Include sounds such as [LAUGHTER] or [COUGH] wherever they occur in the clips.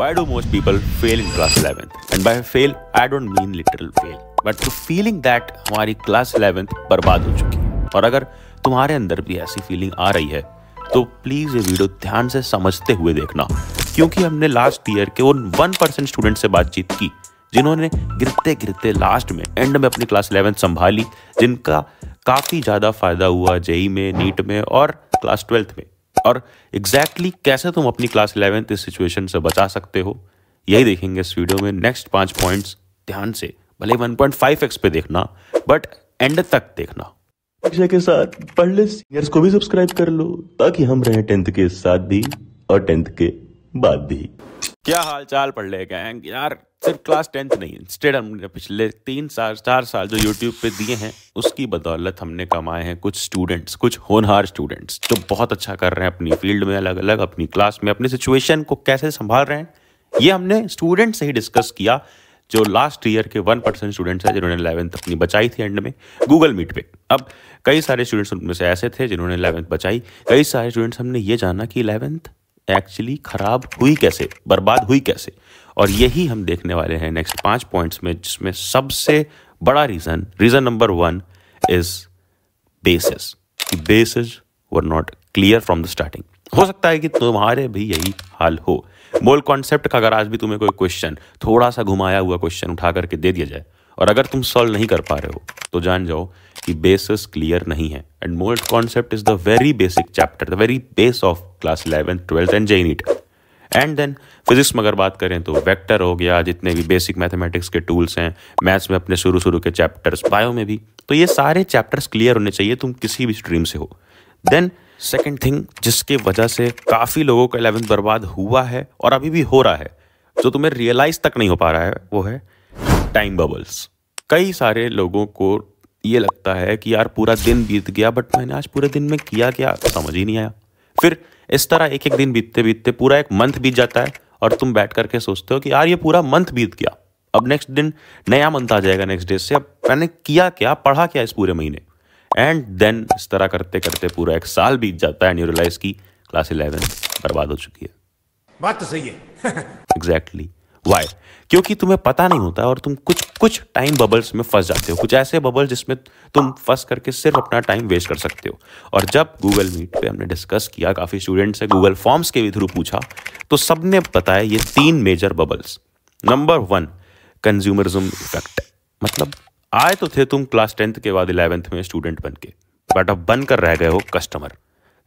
Why do most people fail in class 11th? And by fail, I don't mean literal fail, but the feeling that हमारी class 11th बर्बाद हो चुकी है और अगर तुम्हारे अंदर भी ऐसी फीलिंग आ रही है तो प्लीज़ ये वीडियो ध्यान से समझते हुए देखना क्योंकि हमने लास्ट ईयर के उन वन परसेंट स्टूडेंट से बातचीत की जिन्होंने गिरते गिरते लास्ट में एंड में अपनी क्लास इलेवेंथ संभाली जिनका काफ़ी ज़्यादा फ़ायदा हुआ जेई में नीट में और क्लास ट्वेल्थ में और एग्जैक्टली exactly कैसे तुम अपनी क्लास इलेवेंथ इस सिचुएशन से बचा सकते हो यही देखेंगे इस वीडियो में नेक्स्ट पांच पॉइंट्स ध्यान से भले एक्स पे देखना बट एंड तक देखना के साथ पढ़ सीनियर्स को भी सब्सक्राइब कर लो ताकि हम रहे टेंथ के साथ भी और टेंथ के बाद भी क्या हाल चाल पढ़ ले गए यार सिर्फ क्लास टेंथ नहीं स्टेड हमने पिछले तीन साल चार साल जो यूट्यूब पे दिए हैं उसकी बदौलत हमने कमाए हैं कुछ स्टूडेंट्स कुछ होनहार स्टूडेंट्स जो बहुत अच्छा कर रहे हैं अपनी फील्ड में अलग अलग अपनी क्लास में अपने सिचुएशन को कैसे संभाल रहे हैं ये हमने स्टूडेंट से ही डिस्कस किया जो लास्ट ईयर के वन परसेंट स्टूडेंट्स हैं जिन्होंने इलेवंथ अपनी बचाई थी एंड में गूगल मीट पे अब कई सारे स्टूडेंट्स उनमें से ऐसे थे जिन्होंने इलेवंथ बचाई कई सारे स्टूडेंट्स हमने ये जाना कि इलेवंथ एक्चुअली ख़राब हुई कैसे बर्बाद हुई कैसे और यही हम देखने वाले हैं नेक्स्ट पांच पॉइंट्स में जिसमें सबसे बड़ा reason reason number one is basis basis were not clear from the starting हो सकता है कि तुम्हारे भी यही हाल हो मोल कॉन्सेप्ट का अगर आज भी तुम्हें कोई क्वेश्चन थोड़ा सा घुमाया हुआ क्वेश्चन उठा करके दे दिया जाए और अगर तुम सॉल्व नहीं कर पा रहे हो तो जान जाओ कि बेसिस क्लियर नहीं है and mole concept is the very basic chapter the very base of class eleventh twelfth and JEE NEET and then physics में अगर बात करें तो वेक्टर हो गया जितने भी बेसिक मैथमेटिक्स के टूल्स हैं मैथ्स में अपने शुरू शुरू के चैप्टर्स बायो में भी तो ये सारे चैप्टर्स क्लियर होने चाहिए तुम किसी भी स्ट्रीम से हो देन सेकेंड थिंग जिसके वजह से काफ़ी लोगों का इलेवेंथ बर्बाद हुआ है और अभी भी हो रहा है जो तुम्हें रियलाइज तक नहीं हो पा रहा है वो है टाइम बबल्स कई सारे लोगों को ये लगता है कि यार पूरा दिन बीत गया बट मैंने आज पूरे दिन में किया क्या समझ ही नहीं आया फिर इस तरह एक एक दिन बीतते बीतते पूरा एक मंथ बीत जाता है और तुम बैठ करके सोचते हो कि यार ये पूरा मंथ बीत गया अब नेक्स्ट दिन नया मंथ आ जाएगा नेक्स्ट डे से अब मैंने किया क्या पढ़ा क्या इस पूरे महीने एंड देन इस तरह करते करते पूरा एक साल बीत जाता है न्यूरोलाइज की क्लास इलेवन बर्बाद हो चुकी है बात तो सही है एग्जैक्टली [LAUGHS] exactly. वाई क्योंकि तुम्हें पता नहीं होता और तुम कुछ कुछ टाइम बबल्स में फंस जाते हो कुछ ऐसे बबल्स जिसमें तुम फंस करके सिर्फ अपना टाइम वेस्ट कर सकते हो और जब गूगल मीट पे हमने डिस्कस किया काफ़ी स्टूडेंट से गूगल फॉर्म्स के भी थ्रू पूछा तो सब ने बताया ये तीन major bubbles number one consumerism effect मतलब आए तो थे तुम क्लास टेंथ के बाद इलेवेंथ में स्टूडेंट बन के बट अब बनकर रह गए हो customer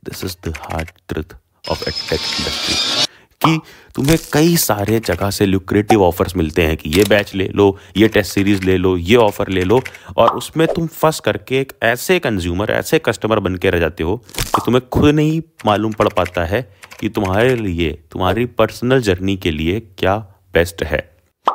this is the hard truth of edtech industry कि तुम्हें कई सारे जगह से लुक्रेटिव ऑफर्स मिलते हैं कि ये बैच ले लो ये टेस्ट सीरीज ले लो ये ऑफर ले लो और उसमें तुम फंस करके एक ऐसे कंज्यूमर ऐसे कस्टमर बन के रह जाते हो कि तुम्हें खुद नहीं मालूम पड़ पाता है कि तुम्हारे लिए तुम्हारी पर्सनल जर्नी के लिए क्या बेस्ट है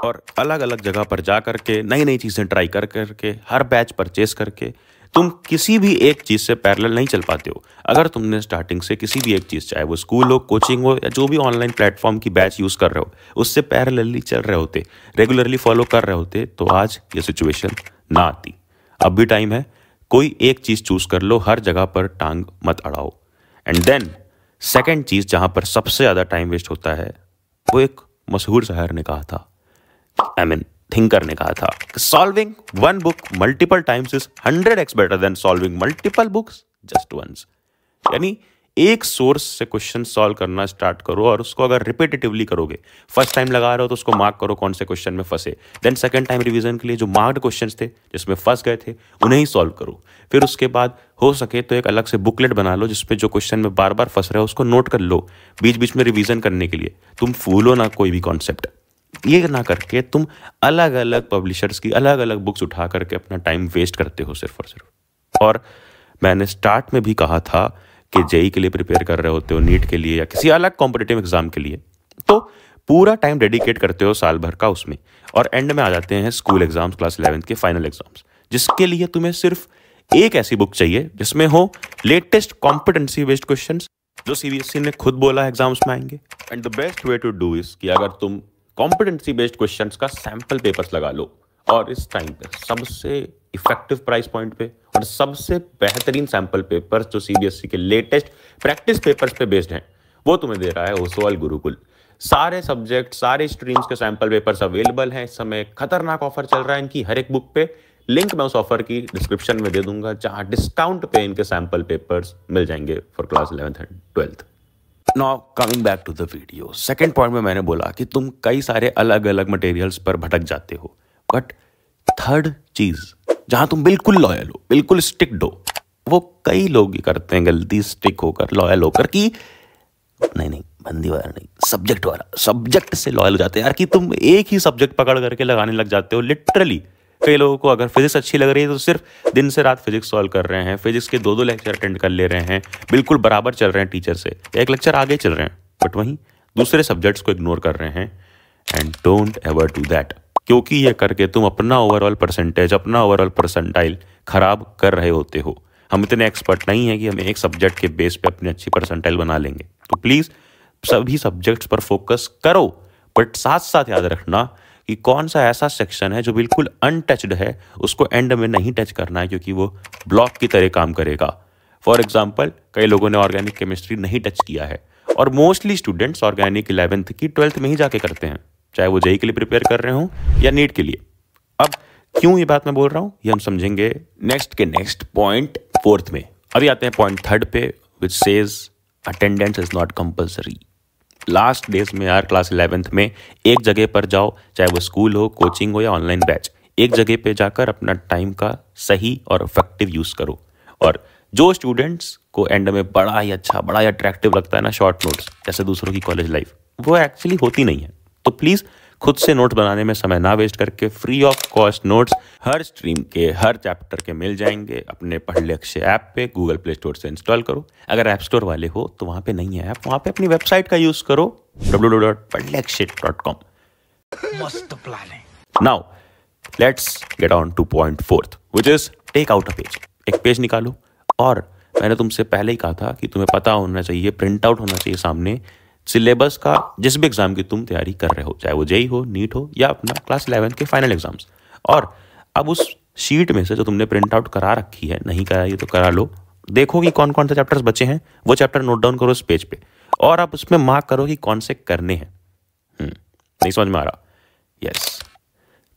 और अलग अलग जगह पर जा करके नई नई चीज़ें ट्राई कर करके हर बैच परचेस करके तुम किसी भी एक चीज़ से पैरेलल नहीं चल पाते हो अगर तुमने स्टार्टिंग से किसी भी एक चीज़ चाहे वो स्कूल हो कोचिंग हो या जो भी ऑनलाइन प्लेटफॉर्म की बैच यूज़ कर रहे हो उससे पैरेलली चल रहे होते रेगुलरली फॉलो कर रहे होते तो आज ये सिचुएशन ना आती अब भी टाइम है कोई एक चीज़ चूज़ कर लो हर जगह पर टांग मत अड़ाओ एंड देन सेकेंड चीज़ जहां पर सबसे ज़्यादा टाइम वेस्ट होता है वो एक मशहूर शहर ने कहा था I I mean mean, thinker ने कहा था solving one book multiple times is hundred x better than solving multiple books just once यानी एक सोर्स से क्वेश्चन सॉल्व करना स्टार्ट करो और उसको अगर रिपीटेटिवली करोगे फर्स्ट टाइम लगा रहे हो तो उसको मार्क करो कौन से क्वेश्चन में फंसे देन सेकंड टाइम रिवीजन के लिए जो मार्क्ड क्वेश्चंस थे जिसमें फंस गए थे उन्हें ही सॉल्व करो फिर उसके बाद हो सके तो एक अलग से बुकलेट बना लो जिसमें जो क्वेश्चन में बार बार फंस रहे हो उसको नोट कर लो बीच बीच में रिविजन करने के लिए तुम फूलो ना कोई भी कॉन्सेप्ट ये ना करके तुम अलग अलग पब्लिशर्स की अलग अलग बुक्स उठा करके अपना टाइम वेस्ट करते हो सिर्फ और सिर्फ और मैंने स्टार्ट में भी कहा था कि जेई e के लिए प्रिपेयर कर रहे होते हो नीट के लिए या किसी अलग कॉम्पिटेटिव एग्जाम के लिए तो पूरा टाइम डेडिकेट करते हो साल भर का उसमें और एंड में आ जाते हैं स्कूल एग्जाम्स क्लास इलेवेंथ के फाइनल एग्जाम्स जिसके लिए तुम्हें सिर्फ एक ऐसी बुक चाहिए जिसमें हो लेटेस्ट कॉम्पिटेंसी बेस्ड क्वेश्चन जो सीबीएसई e ने खुद बोला एग्जाम्स में आएंगे and the best way to do is कि अगर तुम कॉम्पिटेंसी बेस्ड क्वेश्चन का सैंपल पेपर्स लगा लो और इस टाइम पे सबसे इफेक्टिव प्राइस पॉइंट पे और सबसे बेहतरीन सैंपल पेपर जो सीबीएसई e के लेटेस्ट प्रैक्टिस पेपर्स पे बेस्ड हैं वो तुम्हें दे रहा है ओसोवाल गुरुकुल सारे सब्जेक्ट सारे स्ट्रीम्स के सैंपल पेपर्स अवेलेबल हैं इस समय खतरनाक ऑफर चल रहा है इनकी हर एक बुक पे लिंक मैं उस ऑफर की डिस्क्रिप्शन में दे दूंगा जहां डिस्काउंट पे इनके सैंपल पेपर्स मिल जाएंगे for class eleventh and twelfth now coming back to the video second point में मैंने बोला कि तुम कई सारे अलग अलग मटेरियल्स पर भटक जाते हो बट थर्ड चीज जहां तुम बिल्कुल लॉयल हो बिल्कुल स्टिक्ड हो वो कई लोग करते हैं गलती स्टिक होकर लॉयल होकर कि नहीं नहीं बंदी वाला नहीं सब्जेक्ट वाला सब्जेक्ट से लॉयल हो जाते हैं यार कि तुम एक ही सब्जेक्ट पकड़ करके लगाने लग जाते हो लिटरली कई लोगों को अगर फिजिक्स अच्छी लग रही है तो सिर्फ दिन से रात फिजिक्स सॉल्व कर रहे हैं फिजिक्स के दो दो लेक्चर अटेंड कर ले रहे हैं बिल्कुल बराबर चल रहे हैं टीचर से एक लेक्चर आगे चल रहे हैं बट वहीं दूसरे सब्जेक्ट्स को इग्नोर कर रहे हैं and don't ever do that क्योंकि ये करके तुम अपना ओवरऑल परसेंटेज अपना ओवरऑल परसेंटाइल खराब कर रहे होते हो हम इतने एक्सपर्ट नहीं है कि हम एक सब्जेक्ट के बेस पे अपनी अच्छी परसेंटाइल बना लेंगे तो प्लीज़ सभी सब्जेक्ट्स पर फोकस करो बट साथ साथ याद रखना कि कौन सा ऐसा सेक्शन है जो बिल्कुल अनटचड है उसको एंड में नहीं टच करना है क्योंकि वो ब्लॉक की तरह काम करेगा फॉर एग्जाम्पल कई लोगों ने ऑर्गेनिक केमिस्ट्री नहीं टच किया है और मोस्टली स्टूडेंट्स ऑर्गेनिक इलेवेंथ की ट्वेल्थ में ही जाके करते हैं चाहे वो जेई के लिए प्रिपेयर कर रहे हों या नीट के लिए अब क्यों ये बात मैं बोल रहा हूँ ये हम समझेंगे नेक्स्ट के नेक्स्ट पॉइंट फोर्थ में अभी आते हैं पॉइंट थर्ड पे which says attendance is not compulsory last days में यार क्लास इलेवेंथ में एक जगह पर जाओ चाहे वो स्कूल हो कोचिंग हो या ऑनलाइन बैच एक जगह पे जाकर अपना टाइम का सही और इफेक्टिव यूज़ करो और जो स्टूडेंट्स को एंड में बड़ा ही अच्छा बड़ा ही अट्रैक्टिव लगता है ना शॉर्ट नोट्स जैसे दूसरों की कॉलेज लाइफ वो एक्चुअली होती नहीं है तो प्लीज़ खुद से नोट्स बनाने में समय ना वेस्ट करके फ्री ऑफ कॉस्ट नोट्स हर स्ट्रीम के हर चैप्टर के मिल जाएंगे अपने पढ़ लक्ष्य ऐप पे गूगल प्ले स्टोर से इंस्टॉल करो अगर ऐप स्टोर वाले हो तो वहां पे नहीं है ऐप वहां पे अपनी वेबसाइट का यूज़ करो डब्ल्यू डब्ल्यू डॉट डॉट पढ़ कॉम मस्त प्लान है now let's get on to point fourth which is take out a page एक पेज निकालो और मैंने तुमसे पहले ही कहा था कि तुम्हें पता होना चाहिए प्रिंट आउट होना चाहिए सामने सिलेबस का जिस भी एग्ज़ाम की तुम तैयारी कर रहे हो चाहे वो जेई हो नीट हो या अपना क्लास इलेवेंथ के फाइनल एग्ज़ाम्स और अब उस शीट में से जो तुमने प्रिंट आउट करा रखी है नहीं कराई तो करा लो देखो कि कौन कौन से चैप्टर्स बचे हैं वो चैप्टर नोट डाउन करो उस पेज पे और आप उसमें मार्क करो कि कौन से करने हैं हम्म, नहीं समझ में आ रहा यस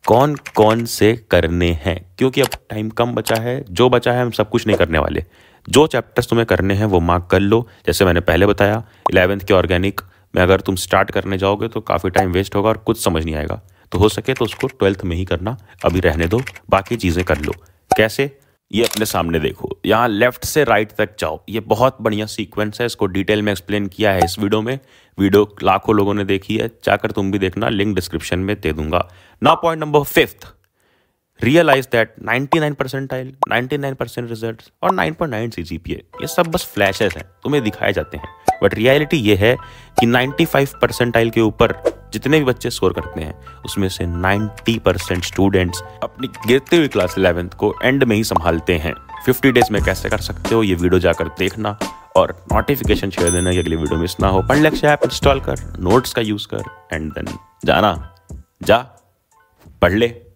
कौन कौन से करने हैं क्योंकि अब टाइम कम बचा है जो बचा है हम सब कुछ नहीं करने वाले जो चैप्टर्स तुम्हें करने हैं वो मार्क कर लो जैसे मैंने पहले बताया इलेवेंथ के ऑर्गेनिक में अगर तुम स्टार्ट करने जाओगे तो काफ़ी टाइम वेस्ट होगा और कुछ समझ नहीं आएगा तो हो सके तो उसको ट्वेल्थ में ही करना अभी रहने दो बाकी चीज़ें कर लो कैसे ये अपने सामने देखो यहाँ लेफ्ट से राइट तक जाओ ये बहुत बढ़िया सीक्वेंस है इसको डिटेल में एक्सप्लेन किया है इस वीडियो में वीडियो लाखों लोगों ने देखी है जाकर तुम भी देखना लिंक डिस्क्रिप्शन में दे दूंगा ना point number fifth realize that 99 percentile 99 percent result और 9.9 सी जी पी ये सब बस फ्लैशेस हैं तुम्हें दिखाए जाते हैं बट रियलिटी ये है कि 95 परसेंटाइल के ऊपर जितने भी बच्चे स्कोर करते हैं उसमें से 90 परसेंट स्टूडेंट्स अपनी गिरती हुई क्लास इलेवेंथ को एंड में ही संभालते हैं 50 डेज में कैसे कर सकते हो ये वीडियो जाकर देखना और नोटिफिकेशन शेयर देना कि अगली वीडियो मिस ना हो पढ़ लक्ष्य ऐप इंस्टॉल कर नोट्स का यूज़ कर एंड देन जाना जा पढ़ ले